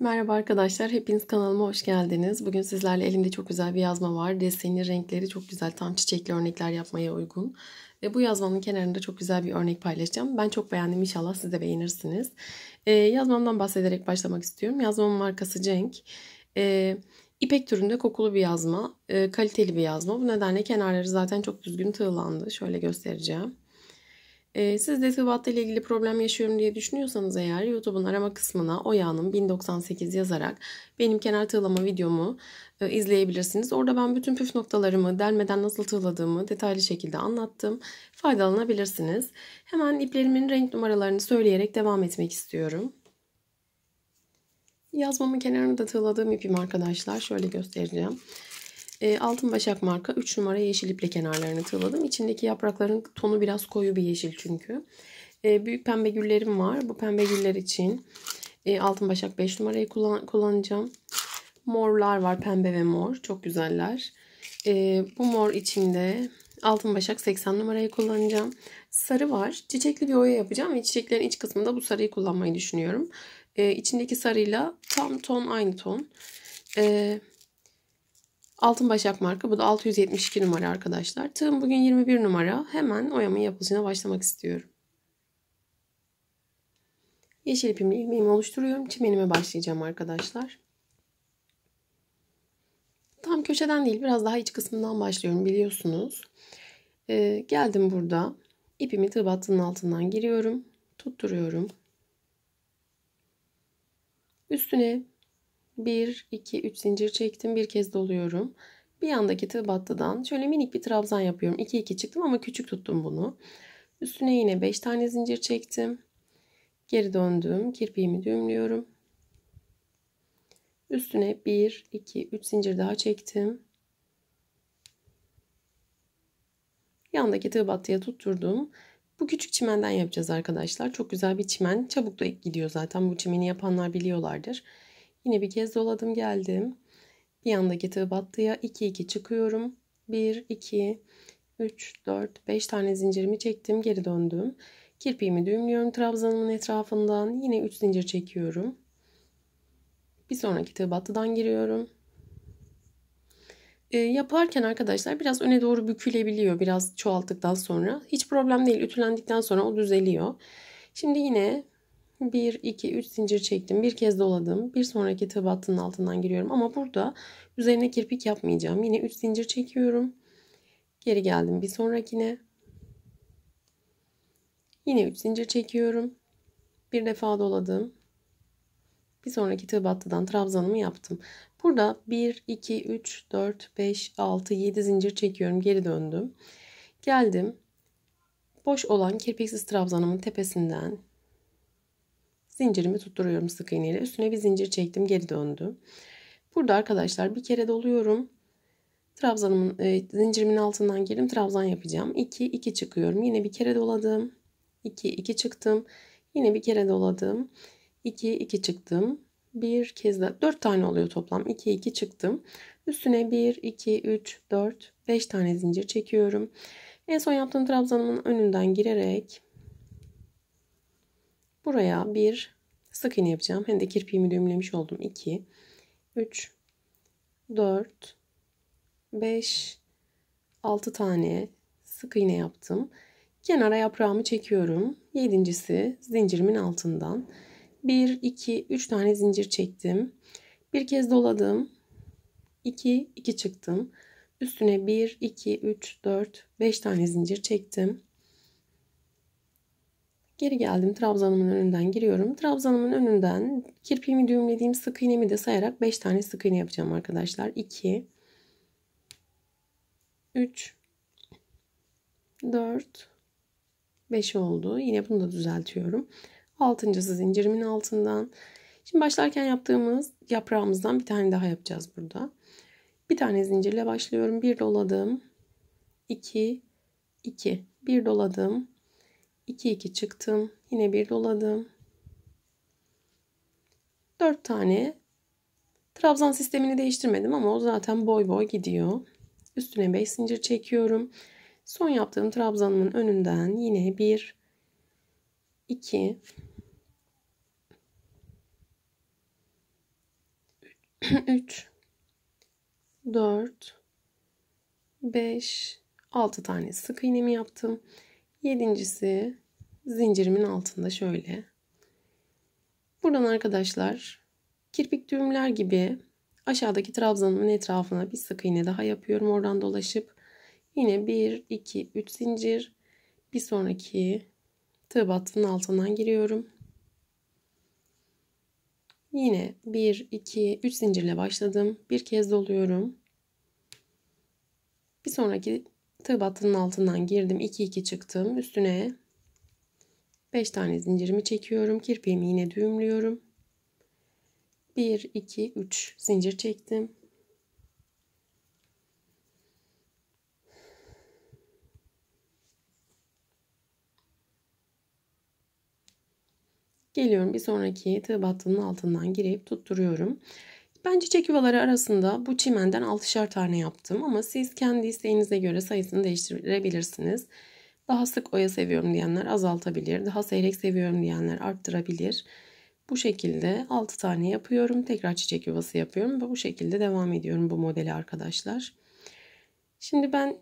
Merhaba arkadaşlar, hepiniz kanalıma hoş geldiniz. Bugün sizlerle elimde çok güzel bir yazma var. Deseni, renkleri çok güzel, tam çiçekli örnekler yapmaya uygun. Ve bu yazmanın kenarında çok güzel bir örnek paylaşacağım. Ben çok beğendim, inşallah siz de beğenirsiniz. Ee, yazmamdan bahsederek başlamak istiyorum. Yazmamın markası Cenk. Ee, İpek türünde kokulu bir yazma, e, kaliteli bir yazma. Bu nedenle kenarları zaten çok düzgün tığlandı. Şöyle göstereceğim. Ee, siz de irtibatla ile ilgili problem yaşıyorum diye düşünüyorsanız eğer YouTube'un arama kısmına Oya'nın 1098 yazarak benim kenar tığlama videomu e, izleyebilirsiniz. Orada ben bütün püf noktalarımı delmeden nasıl tığladığımı detaylı şekilde anlattım. Faydalanabilirsiniz. Hemen iplerimin renk numaralarını söyleyerek devam etmek istiyorum. Yazmamın kenarını da tığladığım ipim arkadaşlar. Şöyle göstereceğim. Ee, altın başak marka 3 numara yeşil iple kenarlarını tığladım. İçindeki yaprakların tonu biraz koyu bir yeşil çünkü. Ee, büyük pembe güllerim var. Bu pembe güller için e, altın başak 5 numarayı kullanacağım. Morlar var pembe ve mor. Çok güzeller. Ee, bu mor içinde altın başak 80 numarayı kullanacağım. Sarı var. Çiçekli bir oya yapacağım ve çiçeklerin iç kısmında bu sarıyı kullanmayı düşünüyorum. İçindeki sarıyla tam ton aynı ton. E, Altın Başak marka. Bu da 672 numara arkadaşlar. Tığım bugün 21 numara. Hemen oyamın yapılışına başlamak istiyorum. Yeşil ipimle ilmeğimi oluşturuyorum. Çimenime başlayacağım arkadaşlar. Tam köşeden değil biraz daha iç kısmından başlıyorum biliyorsunuz. Ee, geldim burada. İpimi tığ battığının altından giriyorum. Tutturuyorum. Üstüne 1, 2, 3 zincir çektim. Bir kez doluyorum. Bir yandaki tığ battıdan şöyle minik bir trabzan yapıyorum. 2, 2 çıktım ama küçük tuttum bunu. Üstüne yine 5 tane zincir çektim. Geri döndüm. Kirpiğimi düğümlüyorum. Üstüne 1, 2, 3 zincir daha çektim. Yandaki tığ battıya tutturdum. Bu küçük çimenden yapacağız arkadaşlar. Çok güzel bir çimen. Çabuk da gidiyor zaten. Bu çimeni yapanlar biliyorlardır. Yine bir kez doladım geldim. Bir anda tığ battıya 2 2 çıkıyorum. 1 2 3 4 5 tane zincirimi çektim, geri döndüm. Kirpiğimi düğümlüyorum trabzanımın etrafından. Yine 3 zincir çekiyorum. Bir sonraki tığ battıdan giriyorum. E, yaparken arkadaşlar biraz öne doğru bükülebiliyor biraz çoğalttıktan sonra. Hiç problem değil ütülendikten sonra o düzeliyor. Şimdi yine 1, 2, 3 zincir çektim. Bir kez doladım. Bir sonraki tığ battının altından giriyorum. Ama burada üzerine kirpik yapmayacağım. Yine 3 zincir çekiyorum. Geri geldim bir sonrakine. Yine 3 zincir çekiyorum. Bir defa doladım. Bir sonraki tığ battıdan trabzanımı yaptım. Burada 1, 2, 3, 4, 5, 6, 7 zincir çekiyorum. Geri döndüm. Geldim. Boş olan kirpiksiz trabzanımın tepesinden Zincirimi tutturuyorum sık iğne ile. Üstüne bir zincir çektim. Geri döndüm. Burada arkadaşlar bir kere doluyorum. Trabzanımın e, zincirimin altından girdim. Trabzan yapacağım. 2 2 çıkıyorum. Yine bir kere doladım. 2 2 çıktım. Yine bir kere doladım. 2 2 çıktım. Bir kez daha 4 tane oluyor toplam. 2 2 çıktım. Üstüne 1 2 3 4 5 tane zincir çekiyorum. En son yaptığım trabzanımın önünden girerek Buraya bir sık iğne yapacağım. Hem de kirpiğimi düğümlemiş oldum. 2, 3, 4, 5, 6 tane sık iğne yaptım. Kenara yaprağımı çekiyorum. Yedincisi zincirimin altından. 1, 2, 3 tane zincir çektim. Bir kez doladım. 2, 2 çıktım. Üstüne 1, 2, 3, 4, 5 tane zincir çektim. Geri geldim. Trabzanımın önünden giriyorum. Trabzanımın önünden kirpiğimi düğümlediğim sık iğnemi de sayarak 5 tane sık iğne yapacağım arkadaşlar. 2 3 4 5 oldu. Yine bunu da düzeltiyorum. Altıncısı zincirimin altından. Şimdi başlarken yaptığımız yaprağımızdan bir tane daha yapacağız burada. Bir tane zincirle başlıyorum. Bir doladım. 2 2 bir doladım 2 2 çıktım. Yine bir doladım. 4 tane trabzan sistemini değiştirmedim ama o zaten boy boy gidiyor. Üstüne 5 zincir çekiyorum. Son yaptığım trabzanımın önünden yine 1 2 3 4 5 6 tane sık iğnemi yaptım. Yedincisi zincirimin altında şöyle. Buradan arkadaşlar kirpik düğümler gibi aşağıdaki trabzanımın etrafına bir sık iğne daha yapıyorum. Oradan dolaşıp yine 1, 2, 3 zincir bir sonraki tığ battının altından giriyorum. Yine 1, 2, 3 zincirle başladım. Bir kez doluyorum. Bir sonraki tığ altından girdim. 2 2 çıktım. Üstüne 5 tane zincirimi çekiyorum. Kirpiğimi yine düğümlüyorum. 1 2 3 zincir çektim. Geliyorum bir sonraki tığ battının altından girip tutturuyorum. Ben çiçek yuvaları arasında bu çimenden 6'şer tane yaptım ama siz kendi isteğinize göre sayısını değiştirebilirsiniz. Daha sık oya seviyorum diyenler azaltabilir. Daha seyrek seviyorum diyenler arttırabilir. Bu şekilde 6 tane yapıyorum. Tekrar çiçek yuvası yapıyorum ve bu şekilde devam ediyorum bu modeli arkadaşlar. Şimdi ben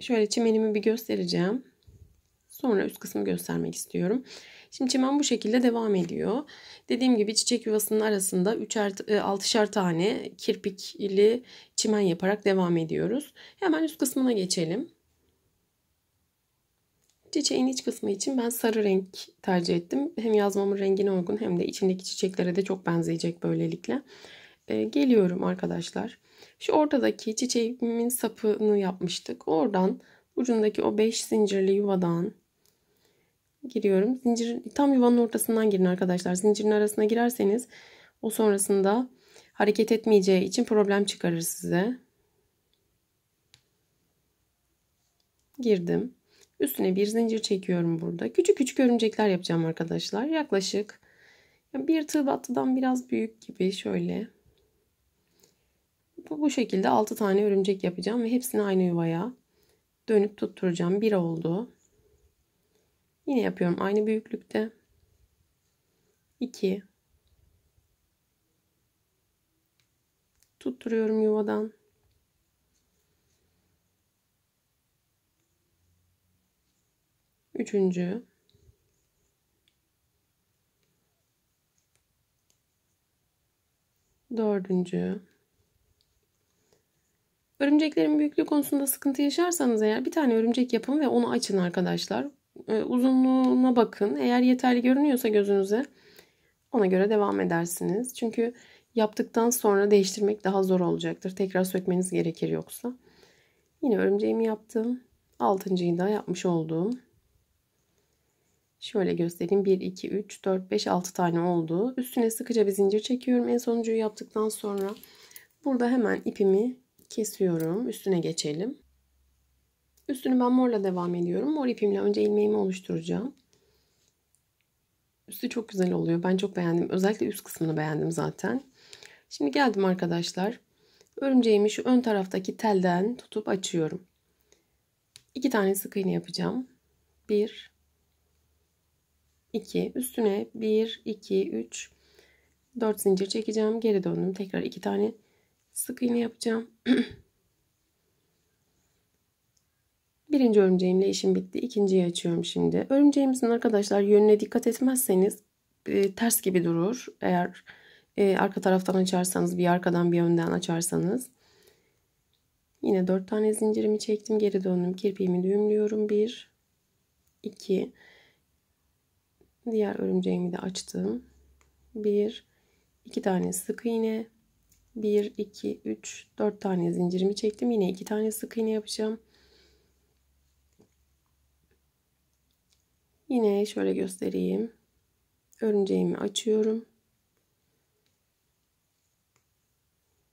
şöyle çimenimi bir göstereceğim. Sonra üst kısmı göstermek istiyorum. Şimdi çimen bu şekilde devam ediyor. Dediğim gibi çiçek yuvasının arasında 3'er 6'şer tane kirpikli çimen yaparak devam ediyoruz. Hemen üst kısmına geçelim. Çiçeğin iç kısmı için ben sarı renk tercih ettim. Hem yazmamın rengine uygun hem de içindeki çiçeklere de çok benzeyecek böylelikle. Ee, geliyorum arkadaşlar. Şu ortadaki çiçeğimin sapını yapmıştık. Oradan ucundaki o 5 zincirli yuvadan giriyorum. Zincirin tam yuvanın ortasından girin arkadaşlar. Zincirin arasına girerseniz o sonrasında hareket etmeyeceği için problem çıkarır size. Girdim. Üstüne bir zincir çekiyorum burada. Küçük küçük örümcekler yapacağım arkadaşlar. Yaklaşık bir tığ battıdan biraz büyük gibi şöyle. Bu, bu şekilde 6 tane örümcek yapacağım ve hepsini aynı yuvaya dönüp tutturacağım. Bir oldu. Yine yapıyorum aynı büyüklükte. 2 tutturuyorum yuvadan. Üçüncü. Dördüncü. Örümceklerin büyüklüğü konusunda sıkıntı yaşarsanız eğer bir tane örümcek yapın ve onu açın arkadaşlar. E, uzunluğuna bakın. Eğer yeterli görünüyorsa gözünüze ona göre devam edersiniz. Çünkü yaptıktan sonra değiştirmek daha zor olacaktır. Tekrar sökmeniz gerekir yoksa. Yine örümceğimi yaptım. Altıncıyı da yapmış olduğum. Şöyle göstereyim. 1, 2, 3, 4, 5, 6 tane oldu. Üstüne sıkıca bir zincir çekiyorum. En sonuncuyu yaptıktan sonra burada hemen ipimi kesiyorum. Üstüne geçelim. Üstünü ben morla devam ediyorum. Mor ipimle önce ilmeğimi oluşturacağım. Üstü çok güzel oluyor. Ben çok beğendim. Özellikle üst kısmını beğendim zaten. Şimdi geldim arkadaşlar. Örümceğimi şu ön taraftaki telden tutup açıyorum. İki tane sık iğne yapacağım. Bir, iki. Üstüne bir, iki, üç, dört zincir çekeceğim. Geri döndüm. Tekrar iki tane sık iğne yapacağım. Birinci örümceğimle işim bitti. İkinciyi açıyorum şimdi. Örümceğimizin arkadaşlar yönüne dikkat etmezseniz e, ters gibi durur. Eğer e, arka taraftan açarsanız bir arkadan bir önden açarsanız. Yine 4 tane zincirimi çektim. Geri döndüm. Kirpiğimi düğümlüyorum. 1 2 Diğer örümceğimi de açtım. 1 2 tane sık iğne 1 2 3 4 tane zincirimi çektim. Yine 2 tane sık iğne yapacağım. Yine şöyle göstereyim. Örümceğimi açıyorum.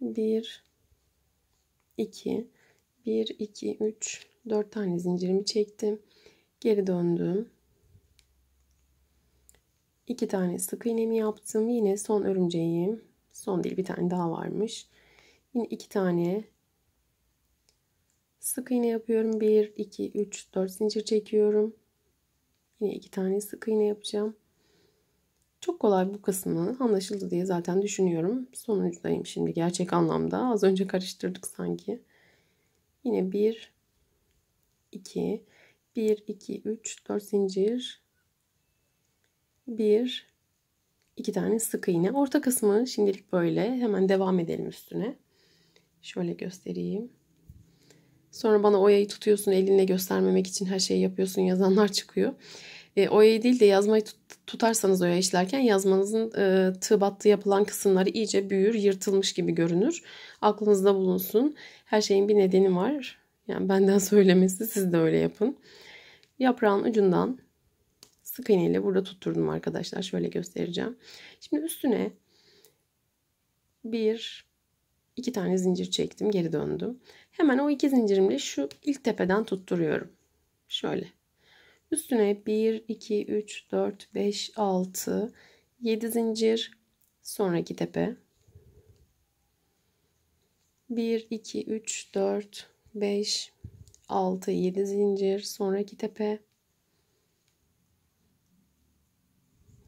Bir, iki, bir, iki, üç, dört tane zincirimi çektim. Geri döndüm. İki tane sık iğnemi yaptım. Yine son örümceğim. Son değil bir tane daha varmış. Yine iki tane sık iğne yapıyorum. Bir, iki, üç, dört zincir çekiyorum. Yine iki tane sık iğne yapacağım. Çok kolay bu kısmı anlaşıldı diye zaten düşünüyorum. Sonuncudayım şimdi gerçek anlamda. Az önce karıştırdık sanki. Yine 1 2 1 2 3 4 zincir 1 2 tane sık iğne. Orta kısmı şimdilik böyle. Hemen devam edelim üstüne. Şöyle göstereyim. Sonra bana oyayı tutuyorsun elinle göstermemek için her şeyi yapıyorsun yazanlar çıkıyor. E, oyayı değil de yazmayı tut, tutarsanız oya işlerken yazmanızın e, tığ battı yapılan kısımları iyice büyür, yırtılmış gibi görünür. Aklınızda bulunsun. Her şeyin bir nedeni var. Yani benden söylemesi siz de öyle yapın. Yaprağın ucundan sık iğneyle burada tutturdum arkadaşlar. Şöyle göstereceğim. Şimdi üstüne bir iki tane zincir çektim geri döndüm. Hemen o iki zincirimle şu ilk tepeden tutturuyorum. Şöyle. Üstüne 1, 2, 3, 4, 5, 6, 7 zincir. Sonraki tepe. 1, 2, 3, 4, 5, 6, 7 zincir. Sonraki tepe.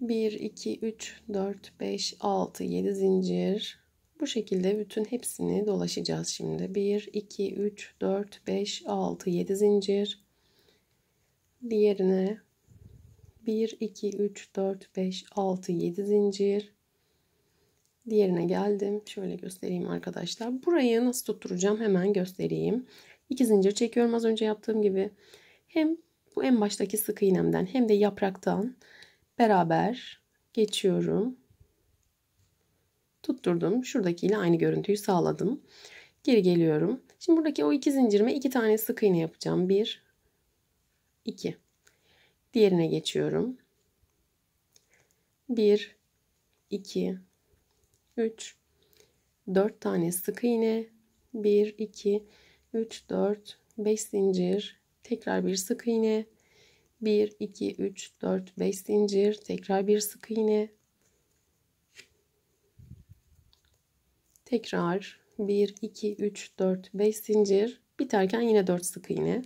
1, 2, 3, 4, 5, 6, 7 zincir. Bu şekilde bütün hepsini dolaşacağız şimdi. 1, 2, 3, 4, 5, 6, 7 zincir. Diğerine 1, 2, 3, 4, 5, 6, 7 zincir. Diğerine geldim. Şöyle göstereyim arkadaşlar. Burayı nasıl tutturacağım hemen göstereyim. 2 zincir çekiyorum az önce yaptığım gibi. Hem bu en baştaki sık iğnemden hem de yapraktan beraber geçiyorum tutturdum. Şuradakiyle aynı görüntüyü sağladım. Geri geliyorum. Şimdi buradaki o iki zincirime iki tane sık iğne yapacağım. Bir, iki. Diğerine geçiyorum. Bir, iki, üç, dört tane sık iğne. Bir, iki, üç, dört, beş zincir. Tekrar bir sık iğne. Bir, iki, üç, dört, beş zincir. Tekrar bir sık iğne. Tekrar 1, 2, 3, 4, 5 zincir. Biterken yine 4 sık iğne.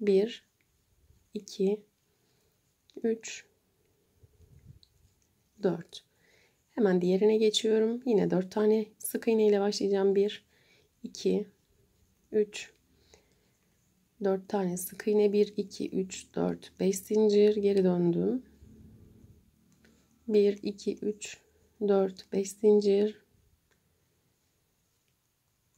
1, 2, 3, 4. Hemen diğerine geçiyorum. Yine 4 tane sık iğne ile başlayacağım. 1, 2, 3, 4 tane sık iğne 1 2 3 4 5 zincir geri döndüm 1 2 3 4 5 zincir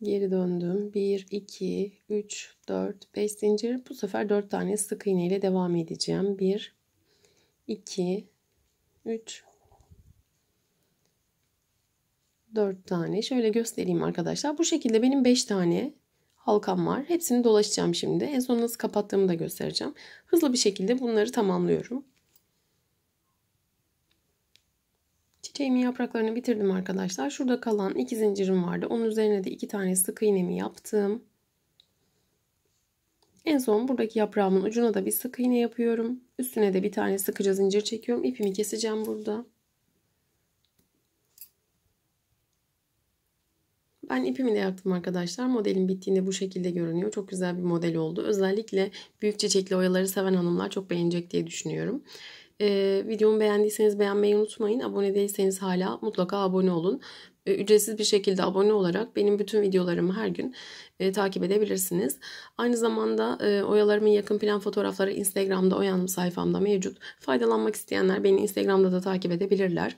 Geri döndüm. 1, 2, 3, 4, 5 zincir. Bu sefer 4 tane sık iğne ile devam edeceğim. 1, 2, 3, 4 tane. Şöyle göstereyim arkadaşlar. Bu şekilde benim 5 tane halkam var. Hepsini dolaşacağım şimdi. En son nasıl kapattığımı da göstereceğim. Hızlı bir şekilde bunları tamamlıyorum. Çiçeğimin yapraklarını bitirdim arkadaşlar. Şurada kalan iki zincirim vardı. Onun üzerine de iki tane sık iğnemi yaptım. En son buradaki yaprağımın ucuna da bir sık iğne yapıyorum. Üstüne de bir tane sıkıca zincir çekiyorum. İpimi keseceğim burada. Ben ipimi de yaptım arkadaşlar. Modelin bittiğinde bu şekilde görünüyor. Çok güzel bir model oldu. Özellikle büyük çiçekli oyaları seven hanımlar çok beğenecek diye düşünüyorum. Ee, videomu beğendiyseniz beğenmeyi unutmayın. Abone değilseniz hala mutlaka abone olun. E, ücretsiz bir şekilde abone olarak benim bütün videolarımı her gün e, takip edebilirsiniz. Aynı zamanda e, oyalarımın yakın plan fotoğrafları Instagram'da oyanım sayfamda mevcut. Faydalanmak isteyenler beni Instagram'da da takip edebilirler.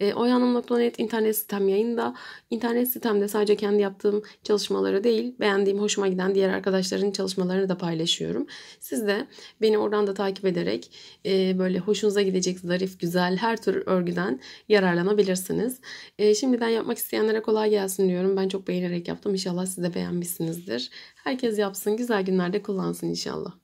E, oyanım.net internet sistem yayında. İnternet sistemde sadece kendi yaptığım çalışmaları değil, beğendiğim, hoşuma giden diğer arkadaşların çalışmalarını da paylaşıyorum. Siz de beni oradan da takip ederek e, böyle hoşunuza gidecek zarif, güzel her tür örgüden yararlanabilirsiniz. E, şimdiden yap yapmak isteyenlere kolay gelsin diyorum. Ben çok beğenerek yaptım. İnşallah siz de beğenmişsinizdir. Herkes yapsın. Güzel günlerde kullansın inşallah.